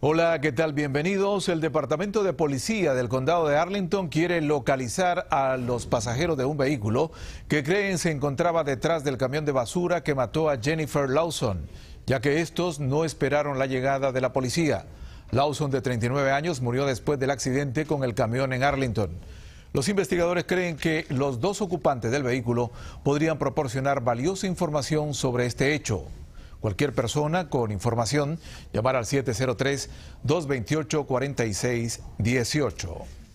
Hola, ¿qué tal? Bienvenidos. El Departamento de Policía del Condado de Arlington quiere localizar a los pasajeros de un vehículo que creen se encontraba detrás del camión de basura que mató a Jennifer Lawson, ya que estos no esperaron la llegada de la policía. Lawson, de 39 años, murió después del accidente con el camión en Arlington. Los investigadores creen que los dos ocupantes del vehículo podrían proporcionar valiosa información sobre este hecho. Cualquier persona con información, llamar al 703-228-4618.